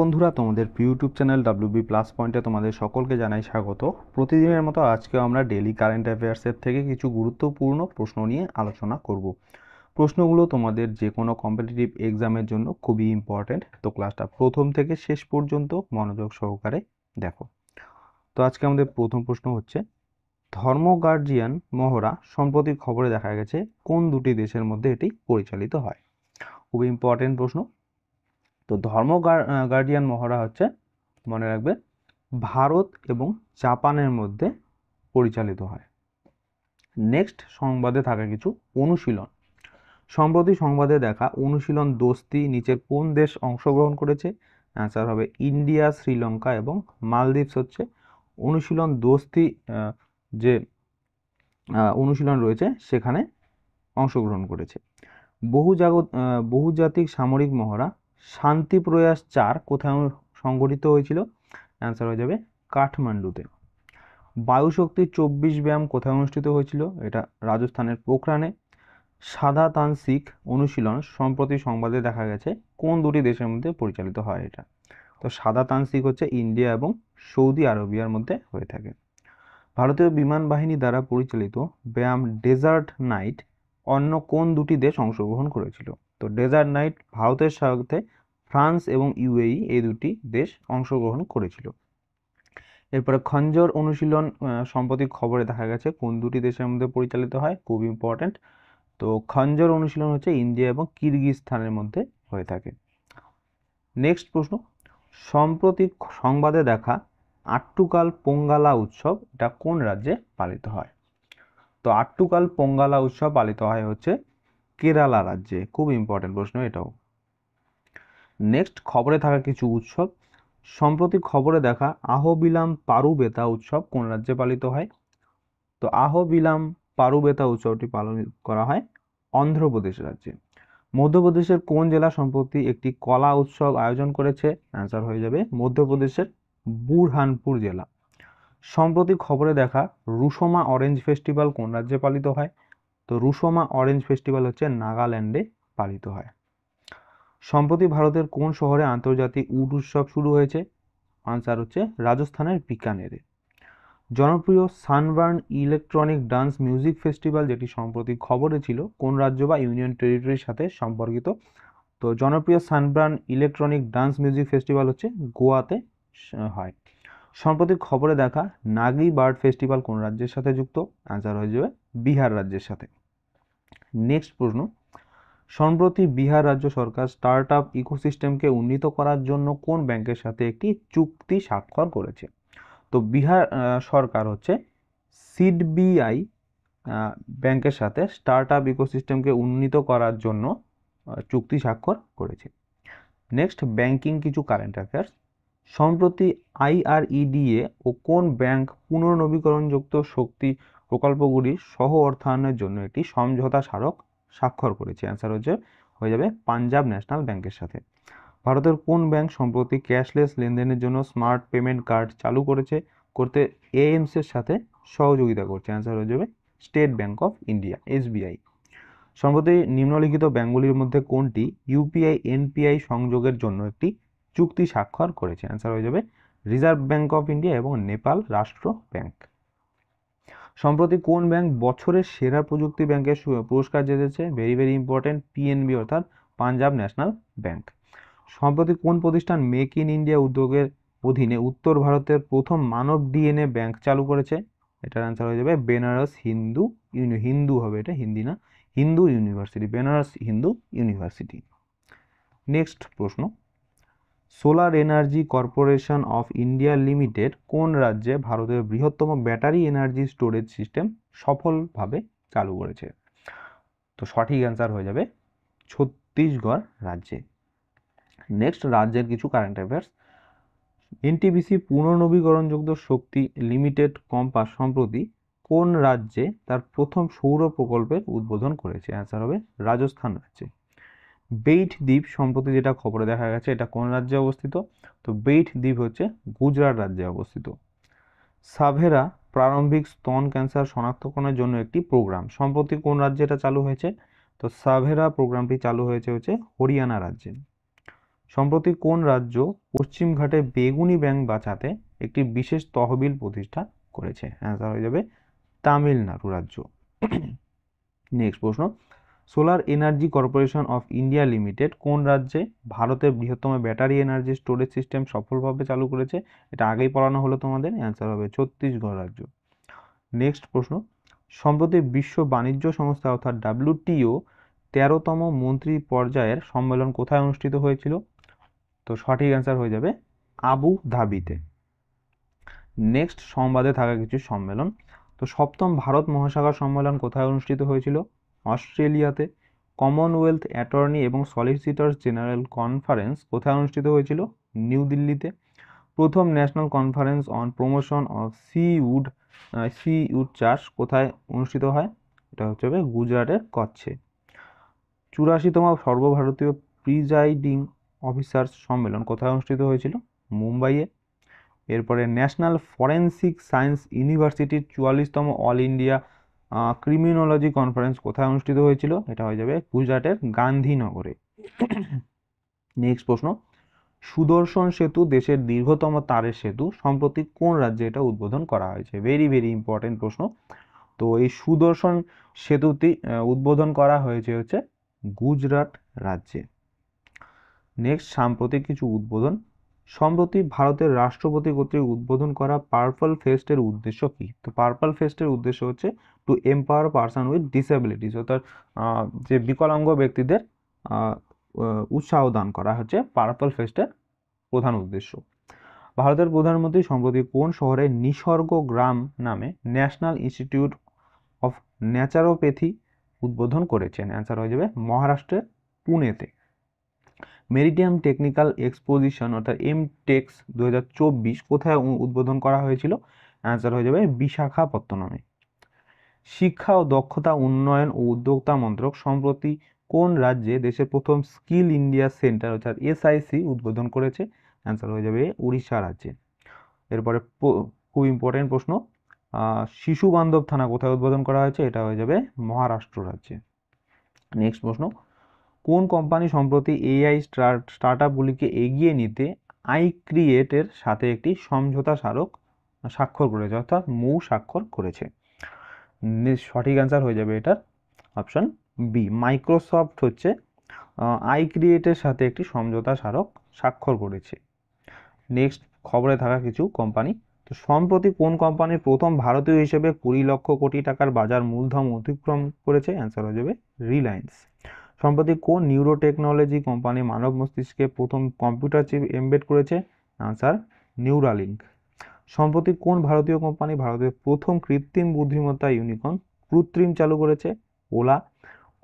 বন্ধুরা তোমাদের YouTube channel WB plus পয়েন্টে তোমাদের সকলকে জানাই স্বাগত প্রতিদিনের মতো আজকেও আমরা ডেলি কারেন্ট অ্যাফেয়ার্সের থেকে কিছু গুরুত্বপূর্ণ প্রশ্ন নিয়ে আলোচনা করব প্রশ্নগুলো তোমাদের যে কোনো কম্পিটিটিভ এক্সামের জন্য খুবই ইম্পর্ট্যান্ট তো ক্লাসটা প্রথম থেকে শেষ পর্যন্ত মনোযোগ সহকারে দেখো তো আজকে আমাদের প্রথম প্রশ্ন হচ্ছে ধর্ম গার্জিয়ান মহড়া সম্প্রতি খবরে দেখা গেছে কোন দুটি দেশের মধ্যে এটি পরিচালিত হয় খুবই ইম্পর্টেন্ট প্রশ্ন তো ধর্ম গার্ডিয়ান মহড়া হচ্ছে মনে রাখবে ভারত এবং জাপানের মধ্যে পরিচালিত হয় নেক্সট সংবাদে থাকা কিছু অনুশীলন সম্প্রতি সংবাদে দেখা অনুশীলন দোস্তি নিচের কোন দেশ অংশগ্রহণ করেছে অ্যান্সার হবে ইন্ডিয়া শ্রীলঙ্কা এবং মালদ্বীপস হচ্ছে অনুশীলন দোস্তি যে অনুশীলন রয়েছে সেখানে অংশগ্রহণ করেছে বহুজাগত বহুজাতিক সামরিক মহড়া শান্তি প্রয়াস চার কোথায় সংগঠিত হয়েছিল অ্যান্সার হয়ে যাবে কাঠমান্ডুতে বায়ুশক্তি চব্বিশ ব্যায়াম কোথায় অনুষ্ঠিত হয়েছিল এটা রাজস্থানের পোখরানে সাদা তান্ত্রিক অনুশীলন সম্প্রতি সংবাদে দেখা গেছে কোন দুটি দেশের মধ্যে পরিচালিত হয় এটা তো সাদা তান্ত্রিক হচ্ছে ইন্ডিয়া এবং সৌদি আরবিয়ার মধ্যে হয়ে থাকে ভারতীয় বিমান বাহিনী দ্বারা পরিচালিত ব্যায়াম ডেজার্ট নাইট অন্য কোন দুটি দেশ অংশগ্রহণ করেছিল তো ডেজার্ট নাইট ভারতের সাথে ফ্রান্স এবং ইউএই এই দুটি দেশ অংশগ্রহণ করেছিল এরপরে খঞ্জর অনুশীলন সম্প্রতি খবরে দেখা গেছে কোন দুটি দেশের মধ্যে পরিচালিত হয় খুব ইম্পর্ট্যান্ট তো খঞ্জর অনুশীলন হচ্ছে ইন্ডিয়া এবং কিরগিজস্থানের মধ্যে হয়ে থাকে নেক্সট প্রশ্ন সম্প্রতি সংবাদে দেখা আট্টুকাল পোঙ্গালা উৎসব এটা কোন রাজ্যে পালিত হয় তো আট্টুকাল পোঙ্গালা উৎসব পালিত হয় হচ্ছে কেরালা রাজ্যে খুব ইম্পর্টেন্ট প্রশ্ন এটাও নেক্সট খবরে থাকা কিছু উৎসব সম্প্রতি খবরে দেখা আহবিলাম পারুবেতা উৎসব কোন রাজ্যে পালিত হয় তো আহবিলাম পারুবেতা উৎসবটি পালন করা হয় অন্ধ্রপ্রদেশ রাজ্যে মধ্যপ্রদেশের কোন জেলা সম্প্রতি একটি কলা উৎসব আয়োজন করেছে অ্যান্সার হয়ে যাবে মধ্যপ্রদেশের বুরহানপুর জেলা সম্প্রতি খবরে দেখা রুসমা অরেঞ্জ ফেস্টিভ্যাল কোন রাজ্যে পালিত হয় তো রুসোমা অরেঞ্জ ফেস্টিভ্যাল হচ্ছে নাগাল্যান্ডে পালিত হয় সম্প্রতি ভারতের কোন শহরে আন্তর্জাতিক উড উৎসব শুরু হয়েছে আনসার হচ্ছে রাজস্থানের বিকানেরে জনপ্রিয় Sunburn electronic dance music festival যেটি সম্প্রতি খবরে ছিল কোন রাজ্য বা ইউনিয়ন টেরিটরির সাথে সম্পর্কিত তো জনপ্রিয় Sunburn electronic dance music festival হচ্ছে গোয়াতে হয় সম্প্রতি খবরে দেখা নাগি বার্ড ফেস্টিভ্যাল কোন রাজ্যের সাথে যুক্ত আনসার হয়ে যাবে বিহার রাজ্যের সাথে নেক্সট প্রশ্ন সম্প্রতি বিহার রাজ্য সরকার স্টার্ট আপ ইকোসিস্টেমকে উন্নীত করার জন্য কোন ব্যাংকের সাথে একটি চুক্তি স্বাক্ষর করেছে তো বিহার সরকার হচ্ছে সিডবিআই ব্যাংকের সাথে স্টার্ট আপ ইকোসিস্টেমকে উন্নীত করার জন্য চুক্তি স্বাক্ষর করেছে নেক্সট ব্যাংকিং কিছু কারেন্ট অ্যাফেয়ার্স সম্প্রতি আইআরইডিএ ও কোন ব্যাংক পুনর্নবীকরণযুক্ত শক্তি প্রকল্পগুলির সহ অর্থায়নের জন্য একটি সমঝোতা স্মারক স্বাক্ষর করেছে অ্যান্সার হচ্ছে হয়ে যাবে পাঞ্জাব ন্যাশনাল ব্যাংকের সাথে ভারতের কোন ব্যাংক সম্প্রতি ক্যাশলেস লেনদেনের জন্য স্মার্ট পেমেন্ট কার্ড চালু করেছে করতে এএমসের সাথে সহযোগিতা করছে অ্যান্সার হয়ে যাবে State Bank of India SBI সম্প্রতি নিম্নলিখিত ব্যাঙ্কগুলির মধ্যে কোনটি ইউপিআই এনপিআই সংযোগের জন্য একটি চুক্তি স্বাক্ষর করেছে অ্যান্সার হয়ে যাবে রিজার্ভ ব্যাঙ্ক অফ ইন্ডিয়া এবং নেপাল রাষ্ট্র ব্যাংক সম্প্রতি কোন ব্যাংক বছরের সেরা প্রযুক্তি ব্যাংকের পুরস্কার জিতেছে ভেরি ভেরি ইম্পর্টেন্ট পিএনবি অর্থাৎ পাঞ্জাব ন্যাশনাল ব্যাংক সম্প্রতি কোন প্রতিষ্ঠান মেক ইন ইন্ডিয়া উদ্যোগের অধীনে উত্তর ভারতের প্রথম মানব ডিএনএ ব্যাংক চালু করেছে এটার অ্যান্সার হয়ে যাবে বেনারস হিন্দু হিন্দু হবে এটা হিন্দি না Hindu University Benares Hindu University next প্রশ্ন Solar Energy Corporation of India Limited কোন রাজ্যে ভারতের বৃহত্তম ব্যাটারি এনার্জি স্টোরেজ সিস্টেম সফলভাবে চালু করেছে তো সঠিক অ্যান্সার হয়ে যাবে ছত্তিশগড় রাজ্যে নেক্সট রাজ্যের কিছু কারেন্ট অ্যাফেয়ার্স এনটিবিসি পুনর্নবীকরণযোগ্য শক্তি লিমিটেড কম্পা সম্প্রতি কোন রাজ্যে তার প্রথম সৌর প্রকল্পের উদ্বোধন করেছে অ্যান্সার হবে রাজস্থান রাজ্যে বেইট দ্বীপ সম্প্রতি যেটা খবরে দেখা গেছে এটা কোন রাজ্যে অবস্থিত তো বেইট দ্বীপ হচ্ছে গুজরাট রাজ্যে অবস্থিত সাভেরা প্রারম্ভিক স্তন ক্যান্সার শনাক্তকরণের জন্য একটি প্রোগ্রাম সম্প্রতি কোন রাজ্যে এটা চালু হয়েছে তো সাভেরা প্রোগ্রামটি চালু হয়েছে হচ্ছে হরিয়ানা রাজ্যে সম্প্রতি কোন রাজ্য পশ্চিমঘাটে বেগুনি ব্যাংক বাঁচাতে একটি বিশেষ তহবিল প্রতিষ্ঠা করেছে অ্যান্সার হয়ে যাবে তামিলনাড়ু রাজ্য নেক্সট প্রশ্ন Solar Energy Corporation of India Limited কোন রাজ্যে ভারতের বৃহত্তম ব্যাটারি এনার্জি স্টোরেজ সিস্টেম সফলভাবে চালু করেছে এটা আগেই পড়ানো হলো তোমাদের অ্যান্সার হবে ছত্তিশগড় রাজ্য নেক্সট প্রশ্ন সম্প্রতি বিশ্ব বাণিজ্য সংস্থা অর্থাৎ ডাব্লিউটিও তেরোতম মন্ত্রী পর্যায়ের সম্মেলন কোথায় অনুষ্ঠিত হয়েছিল তো সঠিক অ্যান্সার হয়ে যাবে আবু ধাবিতে নেক্সট সংবাদে থাকা কিছু সম্মেলন তো সপ্তম ভারত মহাসাগর সম্মেলন কোথায় অনুষ্ঠিত হয়েছিল অস্ট্রেলিয়াতে কমনওয়েলথ অ্যাটর্নি এবং সলিসিটর জেনারেল কনফারেন্স কোথায় অনুষ্ঠিত হয়েছিল নিউ দিল্লিতে প্রথম national conference on promotion of seaweed seaweed চাষ কোথায় অনুষ্ঠিত হয় এটা হচ্ছে গুজরাটের কচ্ছে চুরাশিতম সর্বভারতীয় প্রিজাইডিং অফিসার্স সম্মেলন কোথায় অনুষ্ঠিত হয়েছিল মুম্বাইয়ে এরপরে ন্যাশনাল ফরেন্সিক সায়েন্স ইউনিভার্সিটির চুয়াল্লিশতম অল ইন্ডিয়া ক্রিমিনোলজি কনফারেন্স কোথায় অনুষ্ঠিত হয়েছিল এটা হয়ে যাবে গুজরাটের গান্ধীনগরে নেক্সট প্রশ্ন সুদর্শন সেতু দেশের দীর্ঘতম তারের সেতু সম্প্রতি কোন রাজ্যে এটা উদ্বোধন করা হয়েছে ভেরি ভেরি ইম্পর্টেন্ট প্রশ্ন তো এই সুদর্শন সেতুটি উদ্বোধন করা হয়েছে হচ্ছে গুজরাট রাজ্যে নেক্সট সাম্প্রতিক কিছু উদ্বোধন সম্প্রতি ভারতের রাষ্ট্রপতি কর্তৃক উদ্বোধন করা পার্পল ফেস্টের উদ্দেশ্য কী তো পার্পল ফেস্টের উদ্দেশ্য হচ্ছে to empower person with disabilities অর্থাৎ যে বিকলাঙ্গ ব্যক্তিদের উৎসাহ দান করা হচ্ছে পার্পল ফেস্টের প্রধান উদ্দেশ্য ভারতের প্রধানমন্ত্রী সম্প্রতি কোন শহরে নিসর্গ গ্রাম নামে ন্যাশনাল ইনস্টিটিউট অফ ন্যাচারোপ্যাথি উদ্বোধন করেছেন অ্যান্সার হয়ে যাবে মহারাষ্ট্রের পুনেতে মেরিডিয়াম টেকনিক্যাল এক্সপোজিশন অর্থাৎ এম টেক্স দু কোথায় উদ্বোধন করা হয়েছিল অ্যান্সার হয়ে যাবে বিশাখাপত্তনমে শিক্ষা ও দক্ষতা উন্নয়ন ও উদ্যোক্তা মন্ত্রক সম্প্রতি কোন রাজ্যে দেশের প্রথম স্কিল ইন্ডিয়া সেন্টার অর্থাৎ এসআইসি উদ্বোধন করেছে অ্যান্সার হয়ে যাবে উড়িষ্যা রাজ্যে এরপরে খুব ইম্পর্টেন্ট প্রশ্ন শিশু বান্ধব থানা কোথায় উদ্বোধন করা হয়েছে এটা হয়ে যাবে মহারাষ্ট্র রাজ্যে নেক্সট প্রশ্ন কোন কোম্পানি সম্প্রতি এআই স্টার্ট আপগুলিকে এগিয়ে নিতে আই ক্রিয়েটের সাথে একটি সমঝোতা স্মারক স্বাক্ষর করেছে অর্থাৎ মৌ স্বাক্ষর করেছে সঠিক অ্যান্সার হয়ে যাবে এটার অপশান বি মাইক্রোসফট হচ্ছে আই ক্রিয়েটের সাথে একটি সমঝোতা স্মারক স্বাক্ষর করেছে নেক্সট খবরে থাকা কিছু কোম্পানি তো সম্প্রতি কোন কোম্পানির প্রথম ভারতীয় হিসেবে কুড়ি লক্ষ কোটি টাকার বাজার মূলধন অতিক্রম করেছে অ্যান্সার হয়ে যাবে রিলায়েন্স সম্প্রতি কোন নিউরো টেকনোলজি কোম্পানি মানব মস্তিষ্কে প্রথম কম্পিউটার চিপ এমবেড করেছে আনসার নিউরালিঙ্ক সম্প্রতি কোন ভারতীয় কোম্পানি ভারতের প্রথম কৃত্রিম বুদ্ধিমত্তা ইউনিকর্ন কৃত্রিম চালু করেছে ওলা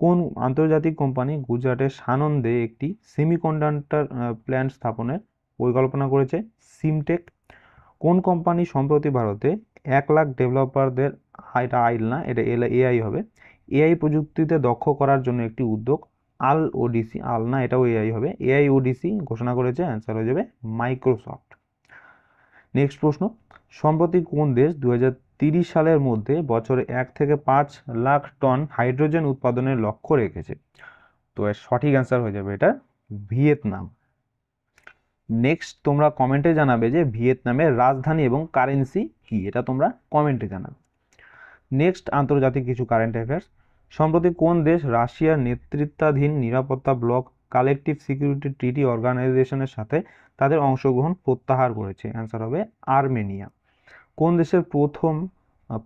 কোন আন্তর্জাতিক কোম্পানি গুজরাটের সানন্দে একটি সেমিকন্ডাক্টর প্ল্যান্ট স্থাপনের পরিকল্পনা করেছে সিমটেক কোন কোম্পানি সম্প্রতি ভারতে এক লাখ ডেভেলপারদের এটা আইল না এটা এল এআই হবে এআই প্রযুক্তিতে দক্ষ করার জন্য একটি উদ্যোগ আল ওডিসি আল না এটাও এআই হবে এআই ওডিসি ঘোষণা করেছে অ্যান্সার হয়ে যাবে মাইক্রোসফট নেক্সট প্রশ্ন সম্প্রতি কোন দেশ দু সালের মধ্যে বছরে এক থেকে পাঁচ লাখ টন হাইড্রোজেন উৎপাদনের লক্ষ্য রেখেছে তো এর সঠিক অ্যান্সার হয়ে যাবে এটা ভিয়েতনাম নেক্সট তোমরা কমেন্টে জানাবে যে ভিয়েতনামের রাজধানী এবং কারেন্সি কি এটা তোমরা কমেন্টে জানাবে নেক্সট আন্তর্জাতিক কিছু কারেন্ট অ্যাফেয়ার্স সম্প্রতি কোন দেশ রাশিয়ার নেতৃত্বাধীন নিরাপত্তা ব্লক কালেকটিভ সিকিউরিটি ট্রিটি অর্গানাইজেশনের সাথে তাদের অংশগ্রহণ প্রত্যাহার করেছে অ্যান্সার হবে আর্মেনিয়া কোন দেশের প্রথম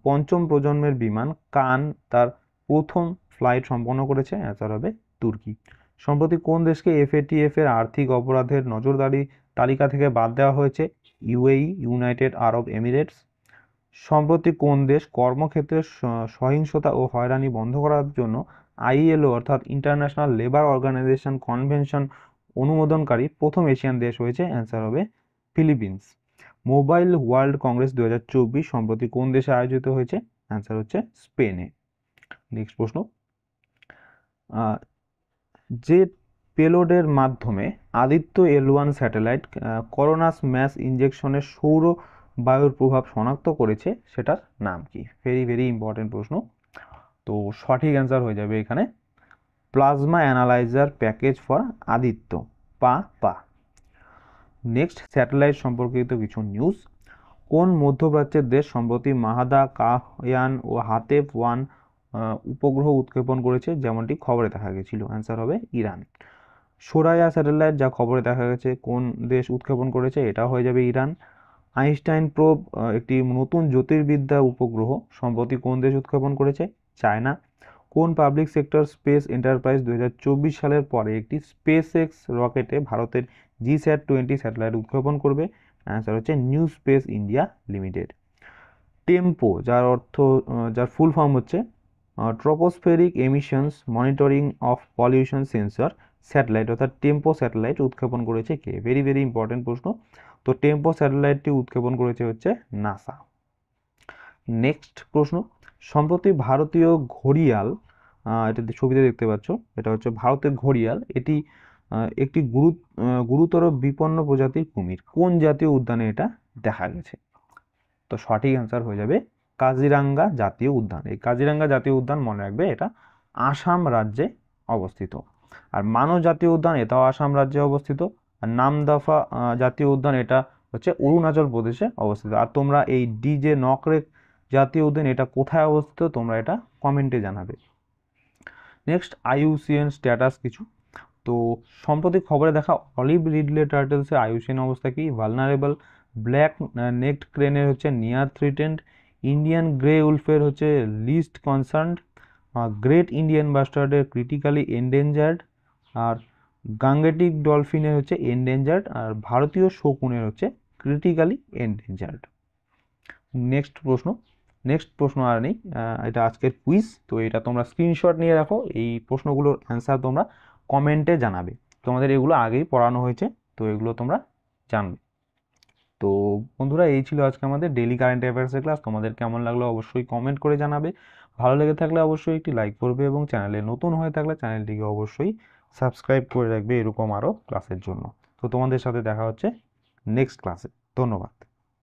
পঞ্চম প্রজন্মের বিমান কান তার প্রথম ফ্লাইট সম্পন্ন করেছে অ্যান্সার হবে তুর্কি সম্প্রতি কোন দেশকে এফএটিএফ এর আর্থিক অপরাধের নজরদারি তালিকা থেকে বাদ দেওয়া হয়েছে ইউএই ইউনাইটেড আরব এমিরেটস সম্প্রতি কোন দেশ কর্মক্ষেত্রে সহিংসতা ও হয়রানি বন্ধ করার জন্য আইএলও অর্থাৎ ইন্টারন্যাশনাল লেবার অর্গানাইজেশন কনভেনশন অনুমোদনকারী প্রথম এশিয়ান দেশ হয়েছে অ্যান্সার হবে ফিলিপিন্স মোবাইল ওয়ার্ল্ড কংগ্রেস দু হাজার চব্বিশ সম্প্রতি কোন দেশে আয়োজিত হয়েছে অ্যান্সার হচ্ছে স্পেনে নেক্সট প্রশ্ন যে পেলোডের মাধ্যমে Aditya L one satellite coronal mass ইঞ্জেকশনের সৌর বায়ুর প্রভাব শনাক্ত করেছে সেটার নাম কি ভেরি ভেরি ইম্পর্টেন্ট প্রশ্ন তো সঠিক অ্যান্সার হয়ে যাবে এখানে plasma analyser package for Aditya পা পা নেক্সট স্যাটেলাইট সম্পর্কিত কিছু নিউজ কোন মধ্যপ্রাচ্যের দেশ সম্প্রতি মাহাদা কাহয়ান ও হাতেফ ওয়ান উপগ্রহ উৎক্ষেপণ করেছে যেমনটি খবরে দেখা গেছিল অ্যান্সার হবে ইরান সোরায়া স্যাটেলাইট যা খবরে দেখা গেছে কোন দেশ উৎক্ষেপণ করেছে এটা হয়ে যাবে ইরান আইনস্টাইন প্রোব একটি নতুন জ্যোতির্বিদ্যা উপগ্রহ সম্প্রতি কোন দেশ উৎক্ষেপণ করেছে চায়না কোন পাবলিক সেক্টর স্পেস এন্টারপ্রাইজ দু সালের পরে একটি স্পেস এক্স রকেটে ভারতের জি স্যাট টোয়েন্টি স্যাটেলাইট উৎক্ষেপণ করবে অ্যান্সার হচ্ছে New Space India Limited TEMPO যার অর্থ যার ফুল ফর্ম হচ্ছে tropospheric emissions monitoring of pollution sensor satellite অর্থাৎ টেম্পো স্যাটেলাইট উৎক্ষেপণ করেছে কে ভেরি ভেরি ইম্পর্টেন্ট প্রশ্ন তো টেম্পো স্যাটেলাইটটি উৎক্ষেপণ করেছে হচ্ছে নাসা নেক্সট প্রশ্ন সম্প্রতি ভারতীয় ঘড়িয়াল এটা ছবিতে দেখতে পাচ্ছ এটা হচ্ছে ভারতের ঘড়িয়াল এটি একটি গুরু গুরুতর বিপন্ন প্রজাতির কুমির কোন জাতীয় উদ্যানে এটা দেখা গেছে তো সঠিক অ্যান্সার হয়ে যাবে কাজিরাঙ্গা জাতীয় উদ্যান এই কাজিরাঙ্গা জাতীয় উদ্যান মনে রাখবে এটা আসাম রাজ্যে অবস্থিত আর মানব জাতীয় উদ্যান এটাও আসাম রাজ্যে অবস্থিত আর নামদাফা জাতীয় উদ্যান এটা হচ্ছে অরুণাচল প্রদেশে অবস্থিত আর তোমরা এই ডিজে নকরেক জাতীয় উদ্যান এটা কোথায় অবস্থিত তোমরা এটা কমেন্টে জানাবে নেক্সট আইউসিএন স্ট্যাটাস কিছু তো সম্প্রতি খবরে দেখা অলিভ রিডলে টার্টেলসের আইউসিএন অবস্থা কি ভালনারেবল ব্ল্যাক নেকড ক্রেনের হচ্ছে নিয়ার থ্রিটেন্ড ইন্ডিয়ান গ্রে উলফের হচ্ছে লিস্ট কনসার্নড গ্রেট ইন্ডিয়ান বাস্টার্ডের ক্রিটিক্যালি এন্ডেঞ্জার্ড আর গাঙ্গেটিক ডলফিনের হচ্ছে এন্ডেঞ্জার্ড আর ভারতীয় শকুনের হচ্ছে ক্রিটিক্যালি এন্ডেঞ্জার্ড নেক্সট প্রশ্ন নেক্সট প্রশ্ন আর নেই এটা আজকের কুইজ তো এটা তোমরা স্ক্রিনশট নিয়ে রাখো এই প্রশ্নগুলোর অ্যান্সার তোমরা কমেন্টে জানাবে তোমাদের এগুলো আগেই পড়ানো হয়েছে তো এগুলো তোমরা জানবে তো বন্ধুরা এই ছিল আজকে আমাদের ডেলি কারেন্ট অ্যাফেয়ার্সের ক্লাস তোমাদের কেমন লাগলো অবশ্যই কমেন্ট করে জানাবে ভালো লেগে থাকলে অবশ্যই একটি লাইক করবে এবং চ্যানেলে নতুন হয়ে থাকলে চ্যানেলটিকে অবশ্যই সাবস্ক্রাইব করে রাখবে এরকম আরও ক্লাসের জন্য তো তোমাদের সাথে দেখা হচ্ছে নেক্সট ক্লাসে ধন্যবাদ